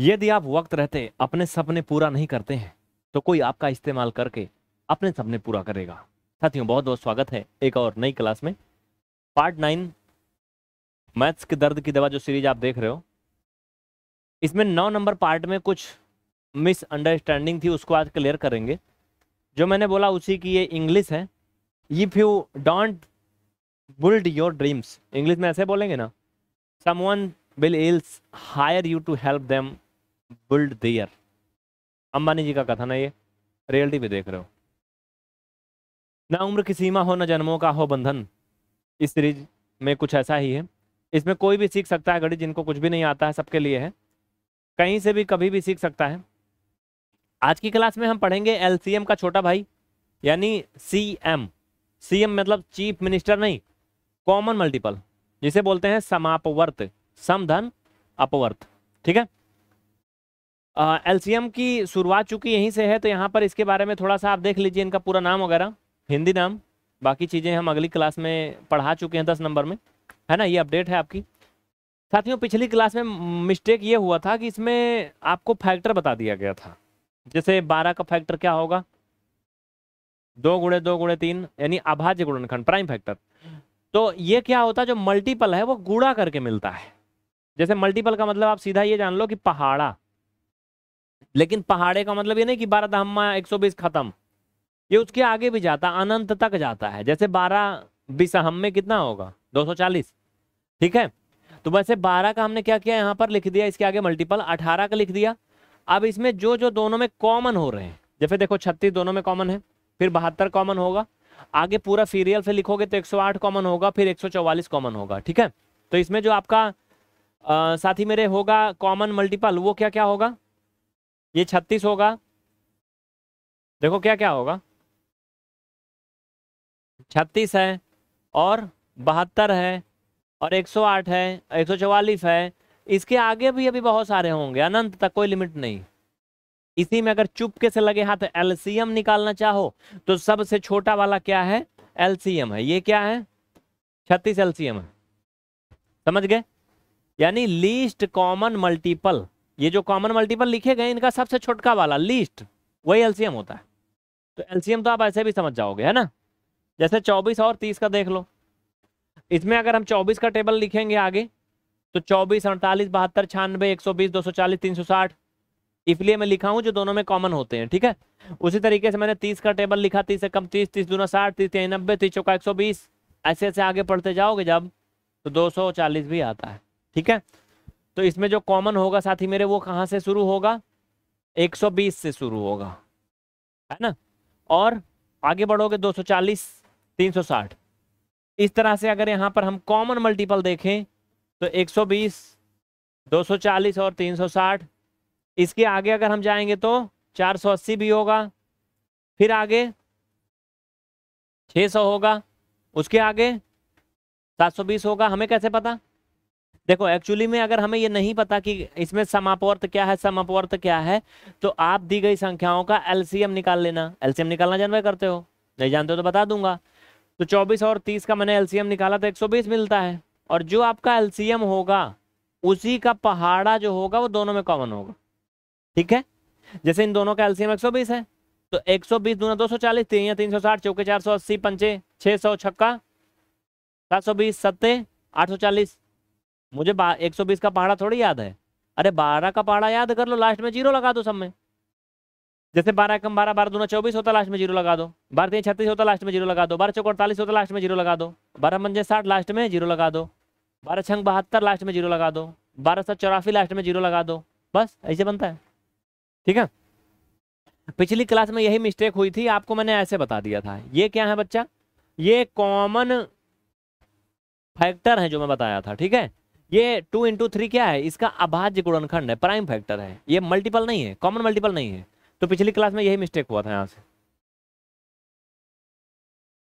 यदि आप वक्त रहते अपने सपने पूरा नहीं करते हैं तो कोई आपका इस्तेमाल करके अपने सपने पूरा करेगा साथियों बहुत बहुत स्वागत है एक और नई क्लास में पार्ट नाइन मैथ्स के दर्द की दवा जो सीरीज आप देख रहे हो इसमें नौ नंबर पार्ट में कुछ मिसअंडरस्टैंडिंग थी उसको आज क्लियर करेंगे जो मैंने बोला उसी की ये इंग्लिश है if you don't build your dreams English में ऐसे बोलेंगे ना someone will else hire you to help them build their Ambani ji का कथन है ये रियलिटी पे देख रहे हो ना उम्र की सीमा हो ना जन्मों का हो बंधन इस सीरीज में कुछ ऐसा ही है इसमें कोई भी सीख सकता है गणित जिनको कुछ भी नहीं आता है सबके लिए है कहीं से भी कभी भी सीख सकता है आज की क्लास में हम पढ़ेंगे एल का छोटा भाई यानी सी एम सी एम मतलब चीफ मिनिस्टर नहीं कॉमन मल्टीपल जिसे बोलते हैं समापवर्त समधन अपवर्त ठीक है एलसीएम की शुरुआत चूँकि यहीं से है तो यहाँ पर इसके बारे में थोड़ा सा आप देख लीजिए इनका पूरा नाम वगैरह हिंदी नाम बाकी चीज़ें हम अगली क्लास में पढ़ा चुके हैं दस नंबर में है ना ये अपडेट है आपकी साथियों पिछली क्लास में मिस्टेक ये हुआ था कि इसमें आपको फैक्टर बता दिया गया था जैसे बारह का फैक्टर क्या होगा दो गुड़े दो गुड़े तीन यानी अभाज्य गुणनखंड प्राइम फैक्टर तो ये क्या होता है जो मल्टीपल है वो गुड़ा करके मिलता है जैसे मल्टीपल का मतलब आप सीधा ये जान लो कि पहाड़ा लेकिन पहाड़े का मतलब ये नहीं कि बारह धम्मा एक सौ बीस खत्म ये उसके आगे भी जाता अनंत तक जाता है जैसे बारह बीस हम में कितना होगा दो सौ चालीस ठीक है तो वैसे बारह का हमने क्या किया यहाँ पर लिख दिया इसके आगे मल्टीपल अठारह का लिख दिया अब इसमें जो जो दोनों में कॉमन हो रहे हैं जैसे देखो छत्तीस दोनों में कॉमन है फिर बहत्तर कॉमन होगा आगे पूरा सीरियल से लिखोगे तो 108 कॉमन होगा फिर 144 कॉमन होगा ठीक है तो इसमें जो आपका आ, साथी मेरे होगा कॉमन मल्टीपल वो क्या क्या होगा ये छत्तीस होगा देखो क्या क्या होगा छत्तीस है और बहत्तर है और 108 है 144 है इसके आगे भी अभी बहुत सारे होंगे अनंत तक कोई लिमिट नहीं इसी में अगर चुपके से लगे हाथ एलसीएम निकालना चाहो तो सबसे छोटा वाला क्या है एलसीएम है ये क्या है छत्तीस एलसीएम है समझ गए यानी लीस्ट कॉमन मल्टीपल ये जो कॉमन मल्टीपल लिखे गए इनका सबसे छोटका वाला लीस्ट वही एलसीएम होता है तो एलसीएम तो आप ऐसे भी समझ जाओगे है ना जैसे चौबीस और तीस का देख लो इसमें अगर हम चौबीस का टेबल लिखेंगे आगे तो चौबीस अड़तालीस बहत्तर छियानबे एक सौ बीस दो सौ चालीस तीन सौ साठ इसलिए मैं लिखा हूँ जो दोनों में कॉमन होते हैं ठीक है उसी तरीके से मैंने तीस का टेबल लिखा तीस से कम तीस तीस दोनों साठ तीस तीन नब्बे तीस चौका एक सौ बीस ऐसे ऐसे आगे पढ़ते जाओगे जब तो दो सौ चालीस भी आता है ठीक है तो इसमें जो कॉमन होगा साथी मेरे वो कहाँ से शुरू होगा 120 से शुरू होगा है ना और आगे बढ़ोगे 240 360 इस तरह से अगर यहाँ पर हम कॉमन मल्टीपल देखें तो 120 240 और 360 इसके आगे अगर हम जाएंगे तो 480 भी होगा फिर आगे 600 होगा उसके आगे 720 होगा हमें कैसे पता देखो एक्चुअली में अगर हमें ये नहीं पता कि इसमें समापवर्त क्या है समापवर्त क्या है तो आप दी गई संख्याओं का एलसीएम निकाल लेना एलसीएम निकालना जानवे करते हो नहीं जानते हो तो बता दूंगा तो 24 और 30 का मैंने एलसीएम निकाला तो 120 मिलता है और जो आपका एलसीएम होगा उसी का पहाड़ा जो होगा वो दोनों में कॉमन होगा ठीक है जैसे इन दोनों का एलसीएम 120 है तो 120 सौ बीस दोनों दो सौ चालीस तीन या तीन सौ साठ चौके चार सौ अस्सी पंचे छः सौ छक्का सात सौ बीस सत्ते आठ सौ चालीस मुझे एक सौ बीस का पहाड़ा थोड़ी याद है अरे बारह का पहाड़ा याद कर लो लास्ट में जीरो लगा दो सब में जैसे बारह कम बारह बारह दूना चौबीस होता लास्ट में जीरो लगा दो बारह तीन छत्तीस होता लास्ट में जीरो लगा दो बारह चौक अड़तालीस होता लास्ट में जीरो लगा दो बारह पंजे साठ लास्ट में जीरो लगा दो बारह छंग बहत्तर लास्ट में जीरो लगा दो बारह सौ चौरासी लास्ट में जीरो लगा दो बस ऐसे बनता है ठीक है पिछली क्लास में यही मिस्टेक हुई थी आपको मैंने ऐसे बता दिया था ये क्या है बच्चा ये कॉमन फैक्टर है जो मैं बताया था ठीक है ये टू इंटू थ्री क्या है इसका अभाज्य गुणनखंड है प्राइम फैक्टर है ये मल्टीपल नहीं है कॉमन मल्टीपल नहीं है तो पिछली क्लास में यही मिस्टेक हुआ था यहां से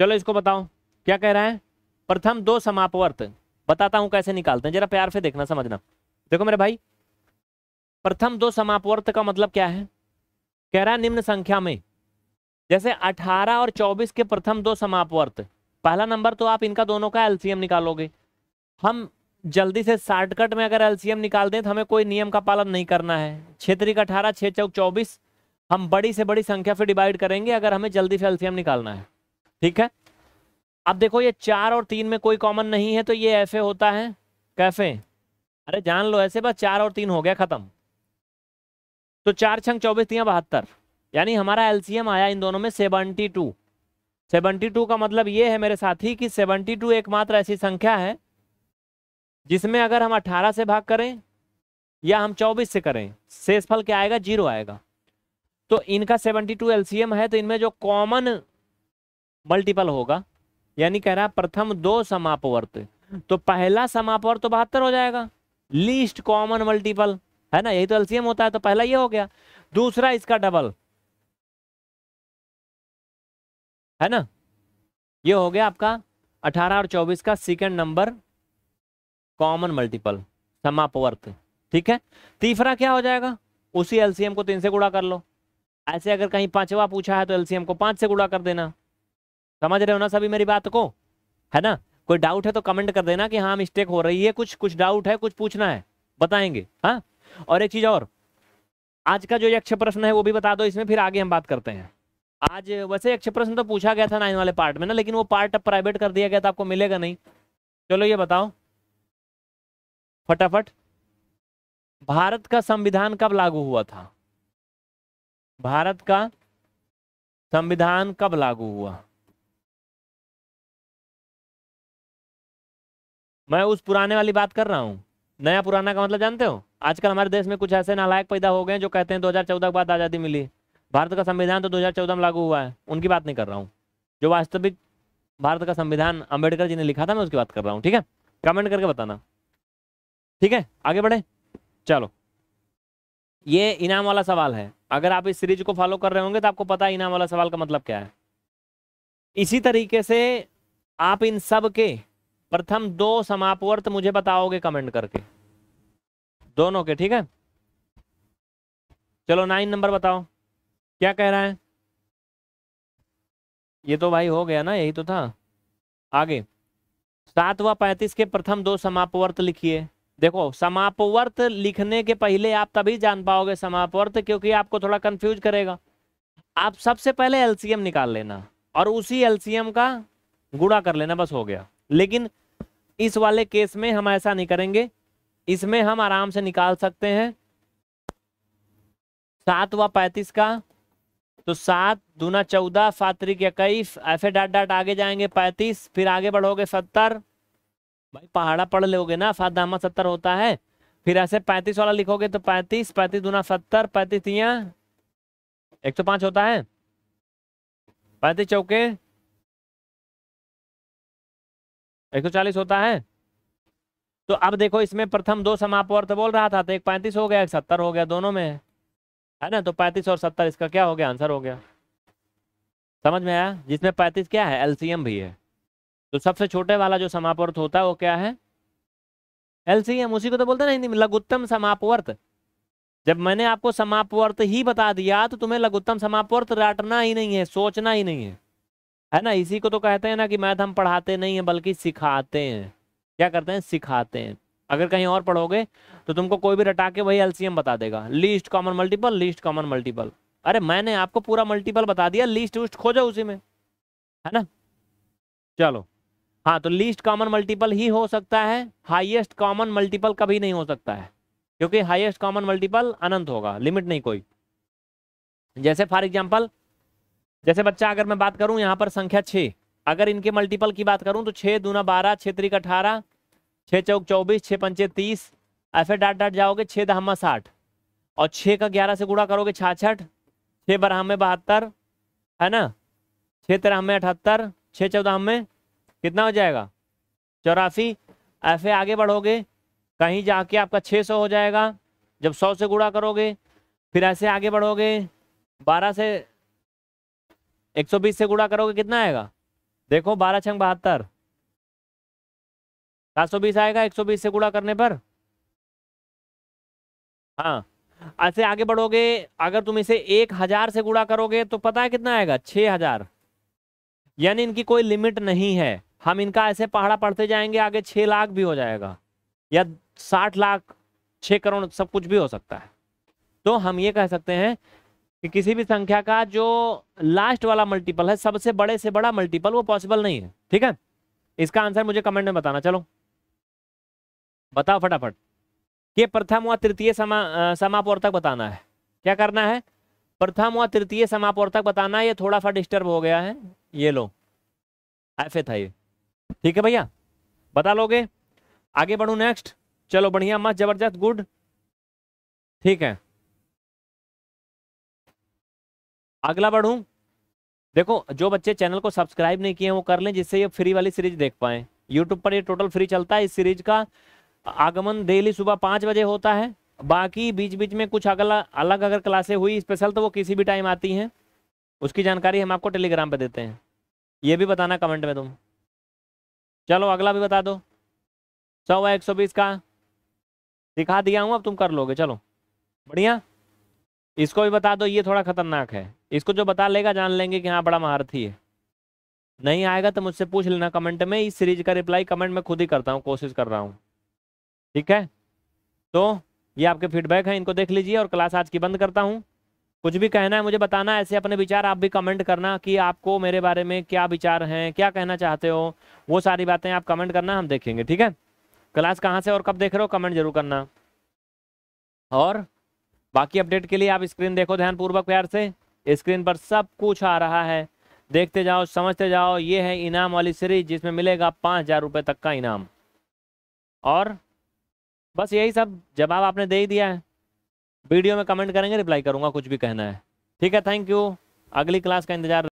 चलो इसको बताओ क्या कह रहा है प्रथम दो समापवर्त बताता हूं कैसे निकालते हैं जरा प्यार से देखना समझना देखो मेरे भाई प्रथम दो समापवर्त का मतलब क्या है कह रहा है निम्न संख्या में जैसे 18 और 24 के प्रथम दो समापवर्त पहला नंबर तो आप इनका दोनों का एलसीएम निकालोगे हम जल्दी से शॉर्टकट में अगर एलसीएम निकाल दें तो हमें कोई नियम का पालन नहीं करना है क्षेत्रीय अठारह छः चौक चौबीस हम बड़ी से बड़ी संख्या से डिवाइड करेंगे अगर हमें जल्दी से एलसीएम निकालना है ठीक है अब देखो ये चार और तीन में कोई कॉमन नहीं है तो ये ऐसे होता है कैफे अरे जान लो ऐसे बस चार और तीन हो गया खत्म तो चार छंग चौबीस तीन बहत्तर यानी हमारा एलसीएम आया इन दोनों में सेवनटी टू सेवनटी टू का मतलब ये है मेरे साथी कि सेवनटी टू एकमात्र ऐसी संख्या है जिसमें अगर हम 18 से भाग करें या हम 24 से करें शेषफल क्या आएगा जीरो आएगा तो इनका 72 एलसीएम है तो इनमें जो कॉमन मल्टीपल होगा यानी कह रहा है प्रथम दो समापवर्त तो पहला समापवर्त तो बहत्तर हो जाएगा लीस्ट कॉमन मल्टीपल है ना यही तो एलसीएम होता है तो पहला ये हो गया दूसरा इसका डबल है ना ये हो गया आपका 18 और 24 का सेकंड नंबर कॉमन मल्टीपल समापवर्त ठीक है तीसरा क्या हो जाएगा उसी एलसीएम को तीन से गुड़ा कर लो ऐसे अगर कहीं पांचवा पूछा है तो एलसीएम को पांच से गुड़ा कर देना समझ रहे हो ना सभी मेरी बात को है ना कोई डाउट है तो कमेंट कर देना कि हाँ मिस्टेक हो रही है कुछ कुछ डाउट है कुछ पूछना है बताएंगे हाँ और एक चीज और आज का जो यक्ष प्रश्न है वो भी बता दो इसमें फिर आगे हम बात करते हैं आज वैसे यक्ष प्रश्न तो पूछा गया था नाइन वाले पार्ट में ना लेकिन वो पार्ट अब प्राइवेट कर दिया गया था आपको मिलेगा नहीं चलो ये बताओ फटाफट भारत का संविधान कब लागू हुआ था भारत का संविधान कब लागू हुआ मैं उस पुराने वाली बात कर रहा हूँ नया पुराना का मतलब जानते हो आजकल हमारे देश में कुछ ऐसे नालायक पैदा हो गए जो कहते हैं 2014 के बाद आज़ादी मिली भारत का संविधान तो 2014 में लागू हुआ है उनकी बात नहीं कर रहा हूँ जो वास्तविक भारत का संविधान अम्बेडकर जी ने लिखा था मैं उसकी बात कर रहा हूँ ठीक है कमेंट करके बताना ठीक है आगे बढ़े चलो ये इनाम वाला सवाल है अगर आप इस सीरीज को फॉलो कर रहे होंगे तो आपको पता है इनाम वाला सवाल का मतलब क्या है इसी तरीके से आप इन सब के प्रथम दो समापवर्त मुझे बताओगे कमेंट करके दोनों के ठीक है चलो नाइन नंबर बताओ क्या कह रहा है ये तो भाई हो गया ना यही तो था आगे सात व पैंतीस के प्रथम दो समापवर्त लिखिए देखो समापवर्त लिखने के पहले आप तभी जान पाओगे समापवर्त क्योंकि आपको थोड़ा कंफ्यूज करेगा आप सबसे पहले एलसीएम निकाल लेना और उसी एलसीएम का गुड़ा कर लेना बस हो गया लेकिन इस वाले केस में हम ऐसा नहीं करेंगे इसमें हम आराम से निकाल सकते हैं सात व पैंतीस का तो सात दूना चौदह सात्रिक इक्कीस ऐसे डाट डाट आगे जाएंगे पैंतीस फिर आगे बढ़ोगे सत्तर भाई पहाड़ा पढ़ लोगे ना सात दामा सत्तर होता है फिर ऐसे पैंतीस वाला लिखोगे तो पैंतीस पैंतीस दूना सत्तर पैंतीस यहाँ एक सौ पांच होता है पैंतीस चौके एक सौ चालीस होता है तो अब देखो इसमें प्रथम दो समापवर्त बोल रहा था तो एक पैंतीस हो गया एक सत्तर हो गया दोनों में है ना तो पैंतीस और सत्तर इसका क्या हो गया आंसर हो गया समझ में आया जिसमें पैंतीस क्या है एलसीएम भी है तो सबसे छोटे वाला जो समापवर्त होता है वो क्या है एलसीएम उसी को तो बोलते हैं ना हिंदी में लघुत्तम समापवर्त जब मैंने आपको समापवर्त ही बता दिया तो तुम्हें लघुत्तम समापवर्त रटना ही नहीं है सोचना ही नहीं है है ना इसी को तो कहते हैं ना कि मैथ हम पढ़ाते नहीं है बल्कि सिखाते हैं क्या करते हैं सिखाते हैं अगर कहीं और पढ़ोगे तो तुमको कोई भी रटा के वही एलसीएम बता देगा least common multiple least common multiple अरे मैंने आपको पूरा मल्टीपल बता दिया लीस्ट उस्ट खोजो उसी में है ना चलो हाँ तो लीस्ट कॉमन मल्टीपल ही हो सकता है हाईएस्ट कॉमन मल्टीपल कभी नहीं हो सकता है क्योंकि हाईएस्ट कॉमन मल्टीपल अनंत होगा लिमिट नहीं कोई जैसे फॉर एग्जाम्पल जैसे बच्चा अगर मैं बात करूं यहाँ पर संख्या छः अगर इनके मल्टीपल की बात करूं तो छः दूना बारह छः त्रिक अठारह छः चौक चौबीस छः पंचे तीस ऐसे डाट डाट जाओगे छः दहमा साठ और छः का ग्यारह से गुड़ा करोगे छाछठ छः बारह में बहत्तर है ना छः तेरह में अठहत्तर छः चौदह में कितना हो जाएगा चौरासी ऐसे आगे बढ़ोगे कहीं जाके आपका 600 हो जाएगा जब 100 से गुणा करोगे फिर ऐसे आगे बढ़ोगे 12 से 120 से गुणा करोगे कितना आएगा देखो बारह छंग बहत्तर सात सौ बीस आएगा एक सौ बीस से गुणा करने पर हाँ ऐसे आगे बढ़ोगे अगर तुम इसे एक हजार से गुणा करोगे तो पता है कितना आएगा छः हजार यानी इनकी कोई लिमिट नहीं है हम इनका ऐसे पहाड़ा पढ़ते जाएंगे आगे छह लाख भी हो जाएगा या साठ लाख छः करोड़ सब कुछ भी हो सकता है तो हम ये कह सकते हैं कि किसी भी संख्या का जो लास्ट वाला मल्टीपल है सबसे बड़े से बड़ा मल्टीपल वो पॉसिबल नहीं है ठीक है इसका आंसर मुझे कमेंट में बताना चलो बताओ फटाफट ये प्रथम व तृतीय समा तक बताना है क्या करना है प्रथम व तृतीय तक बताना है ये थोड़ा सा डिस्टर्ब हो गया है ये लो ऐसे था ये ठीक है भैया बता लोगे आगे बढ़ू नेक्स्ट चलो बढ़िया मस्त जबरदस्त गुड ठीक है अगला बढ़ू देखो जो बच्चे चैनल को सब्सक्राइब नहीं किए हैं वो कर लें जिससे ये फ्री वाली सीरीज देख पाए यूट्यूब पर ये टोटल फ्री चलता है इस सीरीज का आगमन डेली सुबह पांच बजे होता है बाकी बीच बीच में कुछ अगला अलग अगर क्लासे हुई स्पेशल तो वो किसी भी टाइम आती हैं उसकी जानकारी हम आपको टेलीग्राम पर देते हैं ये भी बताना कमेंट में तुम चलो अगला भी बता दो सौ एक सौ बीस का दिखा दिया हूँ अब तुम कर लोगे चलो बढ़िया इसको भी बता दो ये थोड़ा खतरनाक है इसको जो बता लेगा जान लेंगे कि हाँ बड़ा महारथी है नहीं आएगा तो मुझसे पूछ लेना कमेंट में इस सीरीज का रिप्लाई कमेंट में खुद ही करता हूँ कोशिश कर रहा हूँ ठीक है तो ये आपके फीडबैक हैं इनको देख लीजिए और क्लास आज की बंद करता हूँ कुछ भी कहना है मुझे बताना ऐसे अपने विचार आप भी कमेंट करना कि आपको मेरे बारे में क्या विचार हैं क्या कहना चाहते हो वो सारी बातें आप कमेंट करना हम देखेंगे ठीक है क्लास कहाँ से और कब देख रहे हो कमेंट जरूर करना और बाकी अपडेट के लिए आप स्क्रीन देखो ध्यानपूर्वक प्यार से स्क्रीन पर सब कुछ आ रहा है देखते जाओ समझते जाओ ये है इनाम वाली सीरीज जिसमें मिलेगा पाँच हज़ार रुपये तक का इनाम और बस यही सब जवाब आपने दे ही दिया है वीडियो में कमेंट करेंगे रिप्लाई करूंगा कुछ भी कहना है ठीक है थैंक यू अगली क्लास का इंतजार